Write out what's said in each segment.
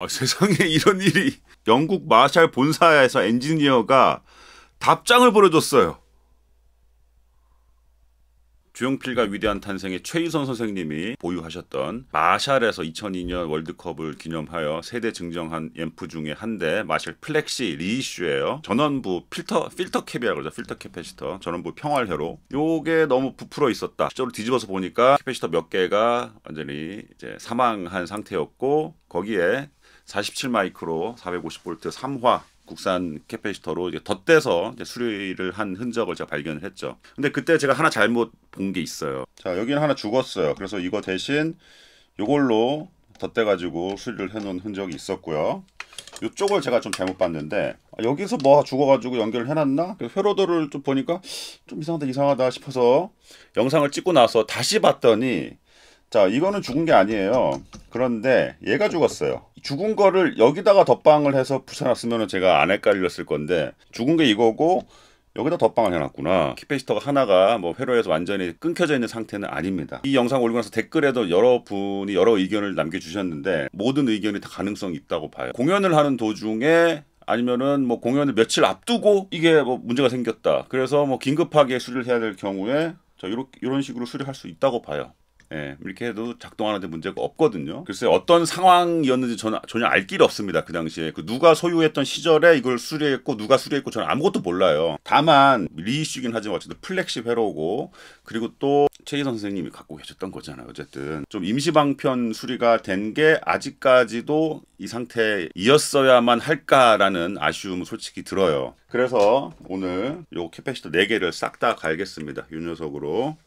아, 세상에 이런 일이 영국 마샬 본사에서 엔지니어가 답장을 보내줬어요. 주영필과 위대한 탄생의 최유선 선생님이 보유하셨던 마샬에서 2002년 월드컵을 기념하여 세대 증정한 앰프 중에 한 대 마샬 플렉시 리이슈예요. 전원부 필터 필터 캡이라고 그러죠. 필터 캐패시터 전원부 평활회로 요게 너무 부풀어 있었다. 실제로 뒤집어서 보니까 캐패시터 몇 개가 완전히 이제 사망한 상태였고 거기에 47 마이크로 450볼트 3화 국산 캐패시터로 이제 덧대서 이제 수리를 한 흔적을 제가 발견을 했죠. 근데 그때 제가 하나 잘못 본 게 있어요. 자, 여기는 하나 죽었어요. 그래서 이거 대신 이걸로 덧대 가지고 수리를 해 놓은 흔적이 있었고요. 이쪽을 제가 좀 잘못 봤는데 아, 여기서 뭐 죽어가지고 연결을 해놨나? 그 회로도를 좀 보니까 좀 이상하다 이상하다 싶어서 영상을 찍고 나서 다시 봤더니 자 이거는 죽은 게 아니에요 그런데 얘가 죽었어요 죽은 거를 여기다가 덧방을 해서 붙여놨으면 제가 안 헷갈렸을 건데 죽은 게 이거고 여기다 덧방을 해놨구나 키페시터가 하나가 뭐 회로에서 완전히 끊겨져 있는 상태는 아닙니다 이 영상 올리고 나서 댓글에도 여러분이 여러 의견을 남겨주셨는데 모든 의견이 다 가능성이 있다고 봐요 공연을 하는 도중에 아니면은 뭐 공연을 며칠 앞두고 이게 뭐 문제가 생겼다 그래서 뭐 긴급하게 수리를 해야 될 경우에 자, 요렇게, 이런 식으로 수리할 수 있다고 봐요. 예, 이렇게 해도 작동하는데 문제가 없거든요. 글쎄 어떤 상황이었는지 저는 전혀 알 길이 없습니다. 그 당시에 그 누가 소유했던 시절에 이걸 수리했고 누가 수리했고 저는 아무것도 몰라요. 다만 리이슈긴 하지만 어쨌든 플렉시 회로고 그리고 또 최희 선생님이 선 갖고 계셨던 거잖아요. 어쨌든 좀 임시방편 수리가 된 게 아직까지도 이 상태이었어야만 할까라는 아쉬움 은 솔직히 들어요. 그래서 오늘 요 캐패시터 4개를 싹 다 갈겠습니다. 요 녀석으로.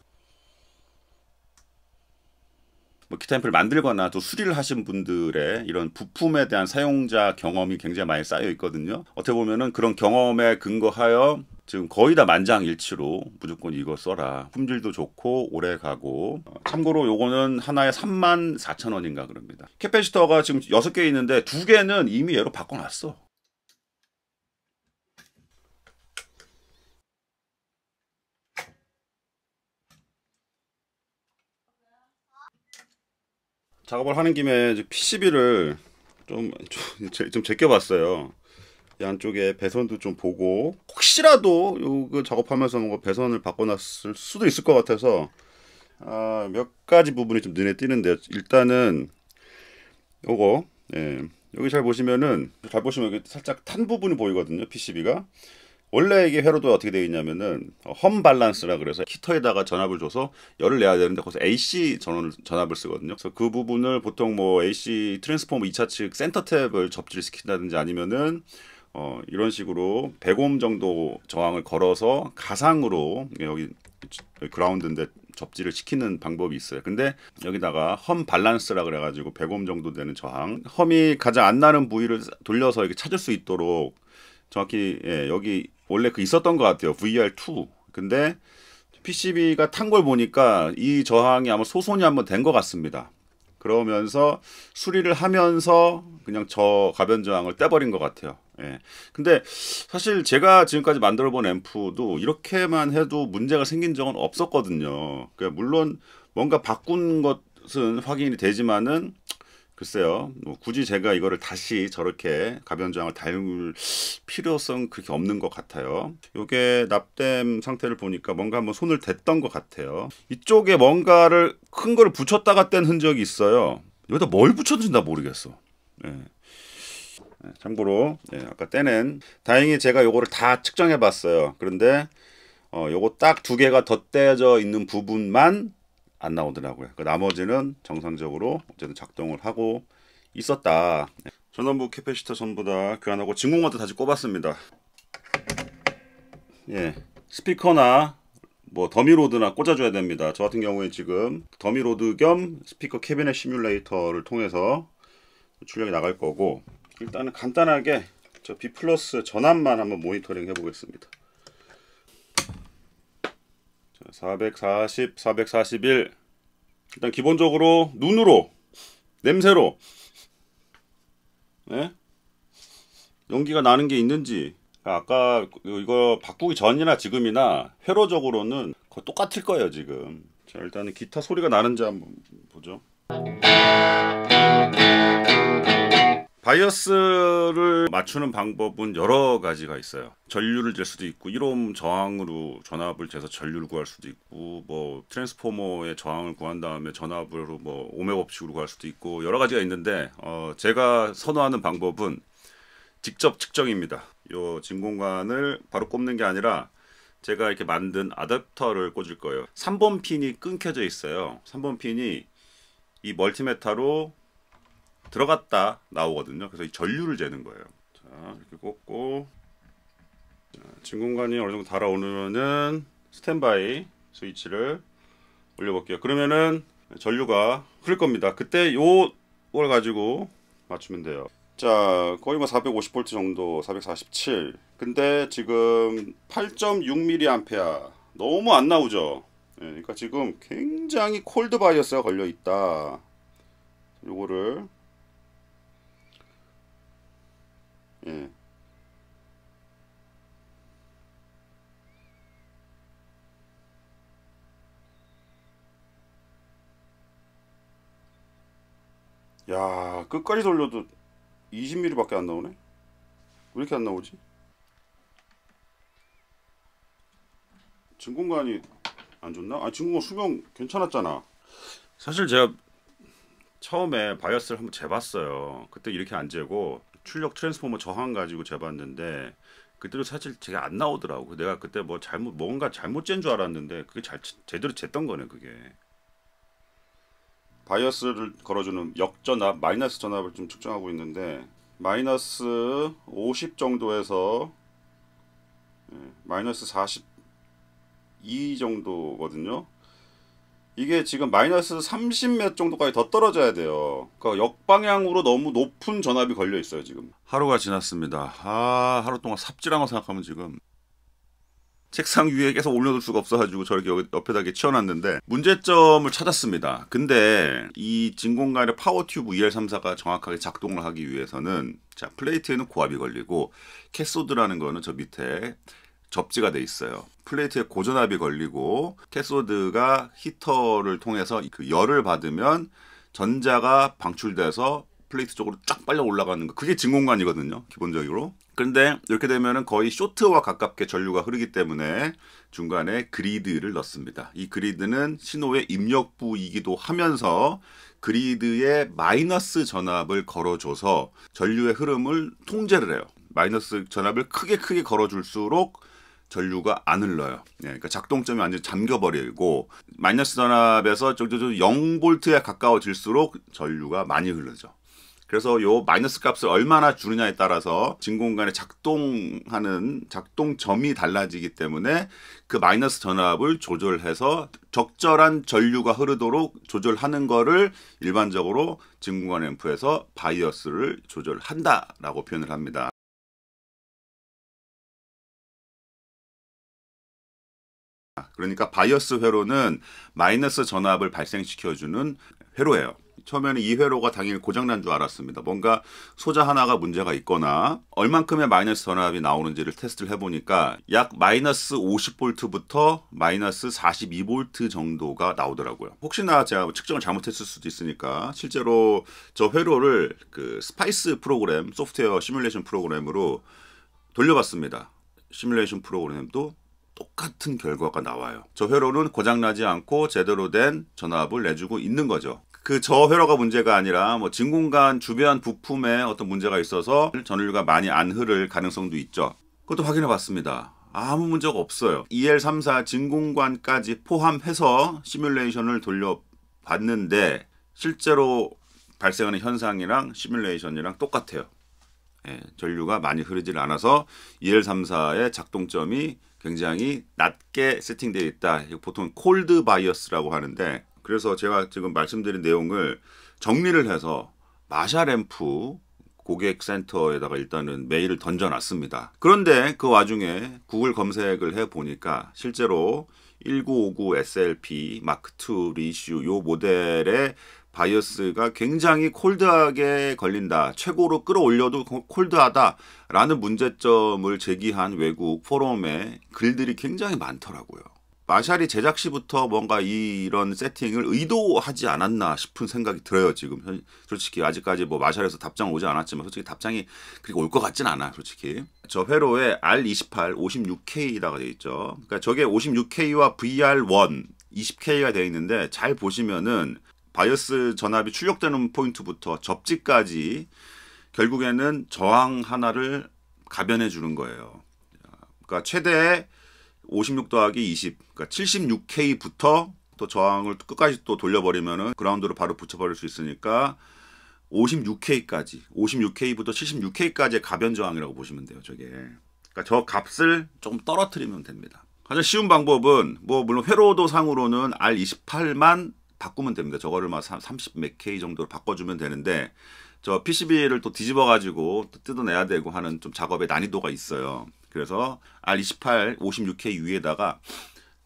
뭐 기타 앰프를 만들거나 또 수리를 하신 분들의 이런 부품에 대한 사용자 경험이 굉장히 많이 쌓여 있거든요. 어떻게 보면은 그런 경험에 근거하여 지금 거의 다 만장일치로 무조건 이거 써라. 품질도 좋고 오래 가고. 어, 참고로 요거는 하나에 34,000원인가 그럽니다. 캐패시터가 지금 6개 있는데 2개는 이미 얘로 바꿔 놨어. 작업을 하는 김에 이제 PCB를 좀, 좀, 좀 제껴봤어요. 양쪽에 배선도 좀 보고 혹시라도 요그 작업하면서 뭔가 배선을 바꿔놨을 수도 있을 것 같아서 아, 몇 가지 부분이 좀 눈에 띄는데 일단은 요거 예, 여기 잘 보시면은 잘 보시면 여기 살짝 탄 부분이 보이거든요 PCB가 원래 이게 회로도 어떻게 되어 있냐면은 어, 험 밸런스라 그래서 히터에다가 전압을 줘서 열을 내야 되는데 거기서 AC 전원을 전압을 쓰거든요. 그래서 그 부분을 보통 뭐 AC 트랜스포머 2차 측 센터 탭을 접지를 시킨다든지 아니면은 어 이런 식으로 100옴 정도 저항을 걸어서 가상으로 여기 그라운드인데 접지를 시키는 방법이 있어요. 근데 여기다가 험 밸런스라 그래가지고 100옴 정도 되는 저항, 험이 가장 안 나는 부위를 돌려서 이렇게 찾을 수 있도록 정확히 예, 여기 원래 그 있었던 것 같아요. VR2. 근데 PCB가 탄 걸 보니까 이 저항이 아마 소손이 한번 된 것 같습니다. 그러면서 수리를 하면서 그냥 저 가변 저항을 떼버린 것 같아요. 예. 근데 사실 제가 지금까지 만들어본 앰프도 이렇게만 해도 문제가 생긴 적은 없었거든요. 그러니까 물론 뭔가 바꾼 것은 확인이 되지만은 글쎄요. 뭐 굳이 제가 이거를 다시 저렇게 가변장을 닮을 필요성 그렇게 없는 것 같아요. 이게 납땜 상태를 보니까 뭔가 한번 손을 댔던 것 같아요. 이쪽에 뭔가를 큰 거를 붙였다가 뗀 흔적이 있어요. 여기다 뭘 붙였는지 나 모르겠어. 네. 참고로 네, 아까 떼낸 다행히 제가 이거를다 측정해 봤어요. 그런데 어, 요거 딱 두 개가 덧대져 있는 부분만 안 나오더라고요. 그 나머지는 정상적으로 어쨌든 작동을 하고 있었다. 네. 전원부 캐패시터 전부 다 교환하고 진공관도 다시 꼽았습니다. 예, 스피커나 뭐 더미로드나 꽂아줘야 됩니다. 저 같은 경우에 지금 더미로드 겸 스피커 캐비넷 시뮬레이터를 통해서 출력이 나갈 거고 일단은 간단하게 저 B 플러스 전압만 한번 모니터링 해보겠습니다. 440, 441. 일단 기본적으로 눈으로, 냄새로, 네? 연기가 나는 게 있는지, 아까 그 이거 바꾸기 전이나 지금이나 회로적으로는 똑같을 거예요, 지금. 자, 일단은 기타 소리가 나는지 한번 보죠. 바이어스를 맞추는 방법은 여러 가지가 있어요. 전류를 잴 수도 있고 1옴 저항으로 전압을 재서 전류를 구할 수도 있고 뭐 트랜스포머의 저항을 구한 다음에 전압으로 뭐 오메 법칙으로 구할 수도 있고 여러 가지가 있는데 어 제가 선호하는 방법은 직접 측정입니다. 요 진공관을 바로 꼽는 게 아니라 제가 이렇게 만든 아답터를 꽂을 거예요. 3번 핀이 끊겨져 있어요. 3번 핀이 이 멀티메타로 들어갔다 나오거든요. 그래서 이 전류를 재는 거예요. 자, 이렇게 꽂고 진공관이 어느 정도 달아오르면은 스탠바이 스위치를 올려볼게요. 그러면은 전류가 흐를 겁니다. 그때 요걸 가지고 맞추면 돼요. 자, 거의 뭐 450V 정도, 447. 근데 지금 8.6mA 너무 안 나오죠. 예, 그러니까 지금 굉장히 콜드 바이어스가 걸려 있다. 요거를 야 끝까지 돌려도 20mm밖에 안 나오네? 왜 이렇게 안 나오지? 진공관이 안 좋나? 아 진공관 수명 괜찮았잖아 사실 제가 처음에 바이어스를 한번 재봤어요 그때 이렇게 안 재고 출력 트랜스포머 저항 가지고 재봤는데 그때도 사실 제가 안 나오더라고 내가 그때 뭐 잘못 뭔가 잘못 잰줄 알았는데 그게 잘 제대로 쟀던 거네 그게 바이어스를 걸어주는 역전압, 마이너스 전압을 좀 측정하고 있는데 마이너스 50 정도에서 예, 마이너스 42 정도거든요. 이게 지금 마이너스 30 몇 정도까지 더 떨어져야 돼요. 그러니까 역방향으로 너무 높은 전압이 걸려 있어요, 지금. 하루가 지났습니다. 아, 하루 동안 삽질한 거 생각하면 지금 책상 위에 계속 올려둘 수가 없어가지고 저렇게 옆에다 이렇게 치워놨는데 문제점을 찾았습니다. 근데 이 진공관의 파워튜브 EL34가 정확하게 작동을 하기 위해서는 자 플레이트에는 고압이 걸리고 캐소드라는 거는 저 밑에 접지가 돼 있어요. 플레이트에 고전압이 걸리고 캐소드가 히터를 통해서 그 열을 받으면 전자가 방출돼서 플레이트 쪽으로 쫙 빨려 올라가는 거 그게 진공관이거든요 기본적으로 그런데 이렇게 되면은 거의 쇼트와 가깝게 전류가 흐르기 때문에 중간에 그리드를 넣습니다. 이 그리드는 신호의 입력부이기도 하면서 그리드에 마이너스 전압을 걸어줘서 전류의 흐름을 통제를 해요. 마이너스 전압을 크게 크게 걸어줄수록 전류가 안 흘러요. 예, 그러니까 작동점이 완전 잠겨버리고 마이너스 전압에서 좀좀 0볼트에 가까워질수록 전류가 많이 흐르죠. 그래서 요 마이너스 값을 얼마나 주느냐에 따라서 진공관의 작동하는 작동점이 달라지기 때문에 그 마이너스 전압을 조절해서 적절한 전류가 흐르도록 조절하는 거를 일반적으로 진공관 앰프에서 바이어스를 조절한다라고 표현을 합니다. 그러니까 바이어스 회로는 마이너스 전압을 발생시켜주는 회로예요. 처음에는 2회로가 당연히 고장난 줄 알았습니다. 뭔가 소자 하나가 문제가 있거나 얼만큼의 마이너스 전압이 나오는지를 테스트를 해보니까 약 마이너스 50볼트부터 마이너스 42볼트 정도가 나오더라고요. 혹시나 제가 측정을 잘못했을 수도 있으니까 실제로 저 회로를 그 스파이스 프로그램 소프트웨어 시뮬레이션 프로그램으로 돌려봤습니다. 시뮬레이션 프로그램도 똑같은 결과가 나와요. 저 회로는 고장나지 않고 제대로 된 전압을 내주고 있는 거죠. 그 저회로가 문제가 아니라 뭐 진공관 주변 부품에 어떤 문제가 있어서 전류가 많이 안 흐를 가능성도 있죠. 그것도 확인해 봤습니다. 아무 문제가 없어요. EL34 진공관까지 포함해서 시뮬레이션을 돌려봤는데 실제로 발생하는 현상이랑 시뮬레이션이랑 똑같아요. 예, 전류가 많이 흐르질 않아서 EL34의 작동점이 굉장히 낮게 세팅되어 있다. 보통 콜드 바이어스라고 하는데 그래서 제가 지금 말씀드린 내용을 정리를 해서 마샤램프 고객센터에다가 일단은 메일을 던져놨습니다. 그런데 그 와중에 구글 검색을 해보니까 실제로 1959 SLP 마크2 리슈 요 모델의 바이어스가 굉장히 콜드하게 걸린다. 최고로 끌어올려도 콜드하다라는 문제점을 제기한 외국 포럼에 글들이 굉장히 많더라고요. 마샬이 제작 시부터 뭔가 이런 세팅을 의도하지 않았나 싶은 생각이 들어요. 지금 솔직히 아직까지 뭐 마샬에서 답장 오지 않았지만 솔직히 답장이 그리고올 것 같진 않아. 솔직히 저 회로에 R28 56K라고 되어 있죠. 그러니까 저게 56K와 VR1 20K가 되어 있는데 잘 보시면은 바이오스 전압이 출력되는 포인트부터 접지까지 결국에는 저항 하나를 가변해 주는 거예요. 그러니까 최대 56 더하기 20, 그러니까 76K부터 또 저항을 끝까지 또 돌려버리면은 그라운드로 바로 붙여버릴 수 있으니까 56K까지, 56K부터 76K까지의 가변 저항이라고 보시면 돼요. 저게. 그러니까 저 값을 조금 떨어뜨리면 됩니다. 가장 쉬운 방법은 뭐 물론 회로도 상으로는 R28만 바꾸면 됩니다. 저거를 막 30 몇 K 정도로 바꿔주면 되는데 저 PCB를 또 뒤집어 가지고 뜯어내야 되고 하는 좀 작업의 난이도가 있어요. 그래서 R28 56K 위에다가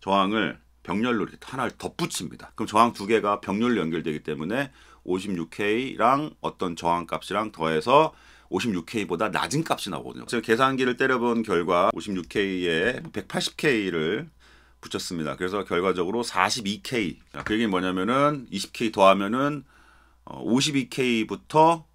저항을 병렬로 이렇게 하나를 덧붙입니다. 그럼 저항 두 개가 병렬로 연결되기 때문에 56K랑 어떤 저항 값이랑 더해서 56K보다 낮은 값이 나오거든요. 제가 계산기를 때려본 결과 56K에 180K를 붙였습니다. 그래서 결과적으로 42K. 그 얘기는 뭐냐면은 20K 더하면은 52K부터 어,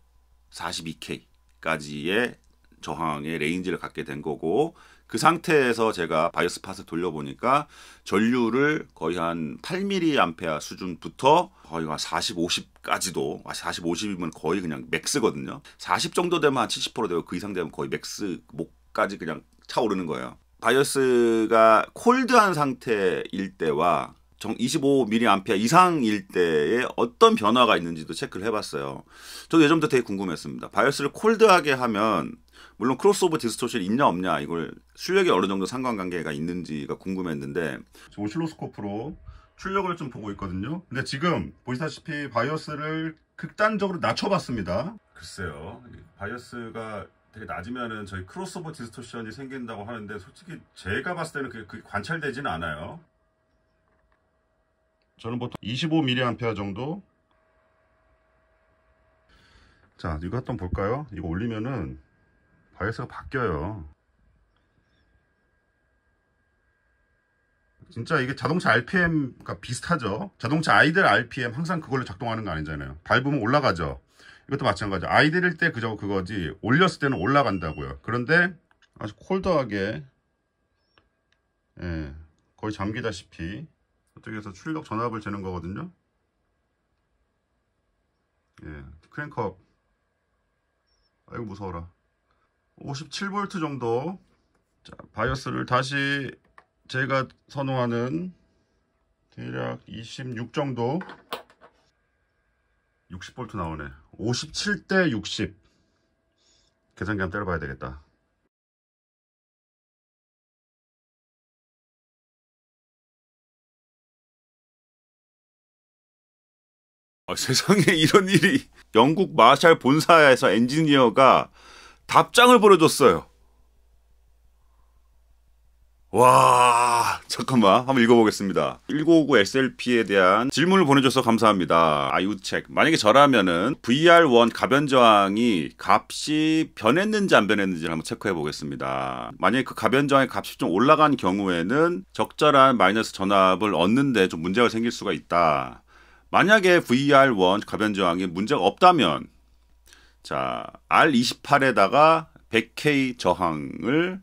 42K까지의 저항의 레인지를 갖게 된 거고 그 상태에서 제가 바이오스 팟을 돌려보니까 전류를 거의 한 8mA 수준부터 거의 한 40, 50까지도 40, 50이면 거의 그냥 맥스거든요. 40 정도 되면 한70% 되고 그 이상 되면 거의 맥스 목까지 그냥 차오르는 거예요. 바이오스가 콜드한 상태일 때와 25mA 이상일 때에 어떤 변화가 있는지도 체크를 해봤어요. 저도 예전부터 되게 궁금했습니다. 바이오스를 콜드하게 하면 물론 크로스오버 디스토션 있냐 없냐 이걸 출력이 어느 정도 상관관계가 있는지가 궁금했는데 오실로스코프로 출력을 좀 보고 있거든요. 근데 지금 보시다시피 바이오스를 극단적으로 낮춰봤습니다. 글쎄요. 바이오스가 되게 낮으면은 저희 크로스오버 디스토션이 생긴다고 하는데 솔직히 제가 봤을 때는 그게 그 관찰되진 않아요. 저는 보통 25mA h 정도 자 이거 한번 볼까요? 이거 올리면은 바이어스가 바뀌어요 진짜 이게 자동차 RPM과 비슷하죠 자동차 아이들 RPM 항상 그걸로 작동하는 거 아니잖아요 밟으면 올라가죠 이것도 마찬가지 아이들일 때 그저 그거지 올렸을 때는 올라간다고요 그런데 아주 콜더하게 예, 거의 잠기다시피 어떻게 서 출력 전압을 재는 거거든요. 예, 크랭크업. 아이고 무서워라. 57V 정도. 자, 바이어스를 다시 제가 선호하는 대략 26 정도 60V 나오네 57대 60 계산기 한번 때려봐야 되겠다 아, 세상에 이런 일이 영국 마샬 본사에서 엔지니어가 답장을 보내줬어요. 와, 잠깐만. 한번 읽어보겠습니다. 1959 SLP에 대한 질문을 보내줘서 감사합니다. 아유책. 만약에 저라면은 VR1 가변저항이 값이 변했는지 안변했는지 한번 체크해 보겠습니다. 만약에 그 가변저항의 값이 좀 올라간 경우에는 적절한 마이너스 전압을 얻는데 좀 문제가 생길 수가 있다. 만약에 VR1 가변 저항이 문제가 없다면 자 R28에다가 100K 저항을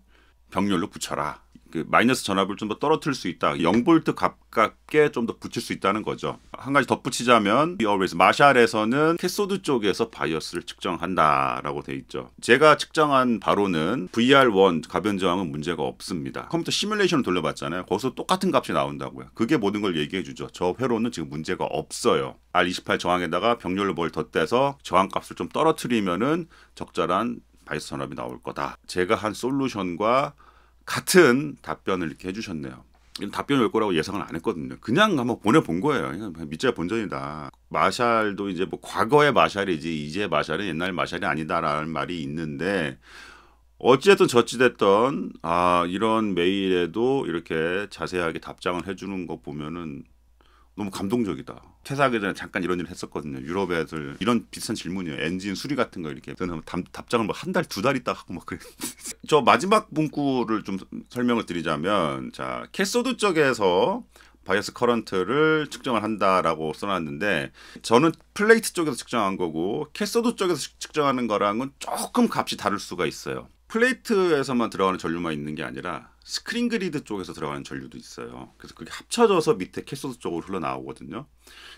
병렬로 붙여라. 그 마이너스 전압을 좀 더 떨어뜨릴 수 있다. 0볼트 가깝게 좀 더 붙일 수 있다는 거죠. 한 가지 덧붙이자면 a l w a y 마샬에서는 캐소드 쪽에서 바이어스를 측정한다라고 돼 있죠. 제가 측정한 바로는 VR1 가변 저항은 문제가 없습니다. 컴퓨터 시뮬레이션을 돌려봤잖아요. 거기서 똑같은 값이 나온다고요. 그게 모든 걸 얘기해 주죠. 저 회로는 지금 문제가 없어요. R28 저항에다가 병렬로 뭘 덧대서 저항값을 좀 떨어뜨리면은 적절한 바이어스 전압이 나올 거다. 제가 한 솔루션과 같은 답변을 이렇게 해주셨네요. 답변이 올 거라고 예상을 안 했거든요. 그냥 한번 보내본 거예요. 밑자 본전이다. 마샬도 이제 뭐 과거의 마샬이지 이제 마샬은 옛날 마샬이 아니다라는 말이 있는데 어찌됐든 저찌됐든 아 이런 메일에도 이렇게 자세하게 답장을 해주는 거 보면은 너무 감동적이다. 퇴사하기 전에 잠깐 이런 일을 했었거든요. 유럽 애들 이런 비슷한 질문이에요. 엔진 수리 같은 거 이렇게 저는 답, 장을 뭐 한달 두달 달 있다 하고 막 그랬. 저 마지막 문구를 좀 설명을 드리자면 자 캐소드 쪽에서 바이어스 커런트를 측정을 한다라고 써놨는데 저는 플레이트 쪽에서 측정한 거고 캐소드 쪽에서 측정하는 거랑은 조금 값이 다를 수가 있어요. 플레이트에서만 들어가는 전류만 있는 게 아니라 스크린 그리드 쪽에서 들어가는 전류도 있어요. 그래서 그게 합쳐져서 밑에 캐소드 쪽으로 흘러나오거든요.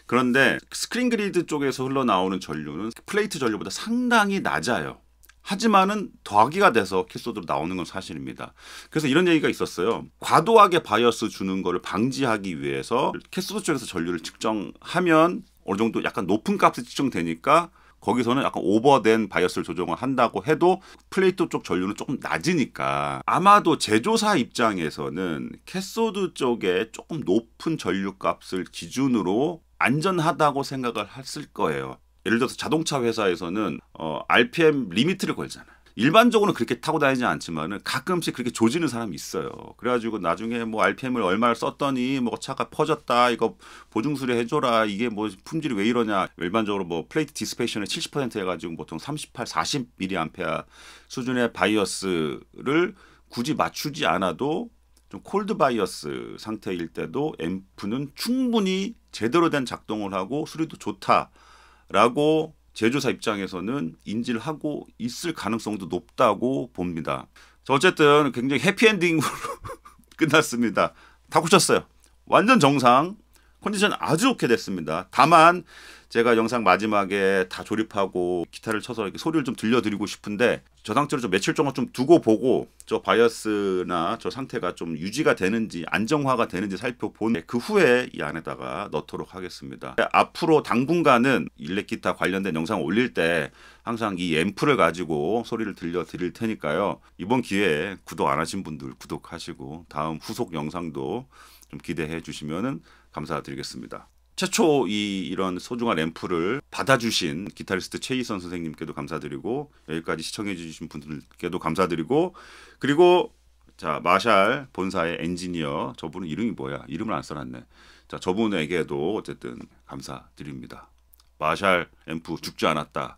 그런데 스크린 그리드 쪽에서 흘러나오는 전류는 플레이트 전류보다 상당히 낮아요. 하지만은 더하기가 돼서 캐소드로 나오는 건 사실입니다. 그래서 이런 얘기가 있었어요. 과도하게 바이어스 주는 거를 방지하기 위해서 캐소드 쪽에서 전류를 측정하면 어느 정도 약간 높은 값이 측정되니까 거기서는 약간 오버된 바이어스를 조정을 한다고 해도 플레이토 쪽 전류는 조금 낮으니까 아마도 제조사 입장에서는 캐소드 쪽에 조금 높은 전류 값을 기준으로 안전하다고 생각을 했을 거예요. 예를 들어서 자동차 회사에서는 어, RPM 리미트를 걸잖아. 요 일반적으로는 그렇게 타고 다니지 않지만은 가끔씩 그렇게 조지는 사람이 있어요. 그래가지고 나중에 뭐 RPM을 얼마를 썼더니 뭐 차가 퍼졌다 이거 보증 수리 해줘라 이게 뭐 품질이 왜 이러냐 일반적으로 뭐 플레이트 디스페이션의 70% 해가지고 보통 38, 40 m 리암페어 수준의 바이어스를 굳이 맞추지 않아도 좀 콜드 바이어스 상태일 때도 앰프는 충분히 제대로 된 작동을 하고 수리도 좋다라고 제조사 입장에서는 인지를 하고 있을 가능성도 높다고 봅니다. 어쨌든 굉장히 해피엔딩으로 끝났습니다. 다 고쳤어요. 완전 정상. 컨디션 아주 좋게 됐습니다. 다만 제가 영상 마지막에 다 조립하고 기타를 쳐서 이렇게 소리를 좀 들려드리고 싶은데 저 상태로 좀 며칠 동안 좀 두고 보고 저 바이어스나 저 상태가 좀 유지가 되는지 안정화가 되는지 살펴본 그 후에 이 안에다가 넣도록 하겠습니다. 앞으로 당분간은 일렉 기타 관련된 영상 올릴 때 항상 이 앰프를 가지고 소리를 들려 드릴 테니까요. 이번 기회에 구독 안 하신 분들 구독하시고 다음 후속 영상도 좀 기대해 주시면은 감사드리겠습니다. 최초 이 이런 소중한 앰프를 받아주신 기타리스트 최희선 선생님께도 감사드리고 여기까지 시청해주신 분들께도 감사드리고 그리고 자 마샬 본사의 엔지니어 저분은 이름이 뭐야 이름을 안 써놨네 자 저분에게도 어쨌든 감사드립니다 마샬 앰프 죽지 않았다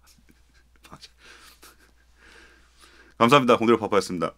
감사합니다 공대로 파파였습니다.